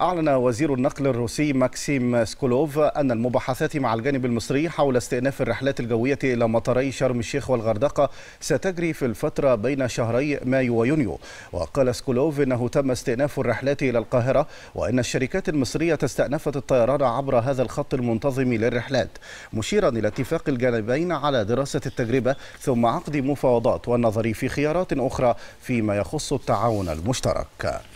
أعلن وزير النقل الروسي ماكسيم سكولوف أن المباحثات مع الجانب المصري حول استئناف الرحلات الجوية إلى مطاري شرم الشيخ والغردقة ستجري في الفترة بين شهري مايو ويونيو وقال سكولوف إنه تم استئناف الرحلات إلى القاهرة وإن الشركات المصرية استأنفت الطيران عبر هذا الخط المنتظم للرحلات مشيرا إلى اتفاق الجانبين على دراسة التجربة ثم عقد مفاوضات والنظر في خيارات أخرى فيما يخص التعاون المشترك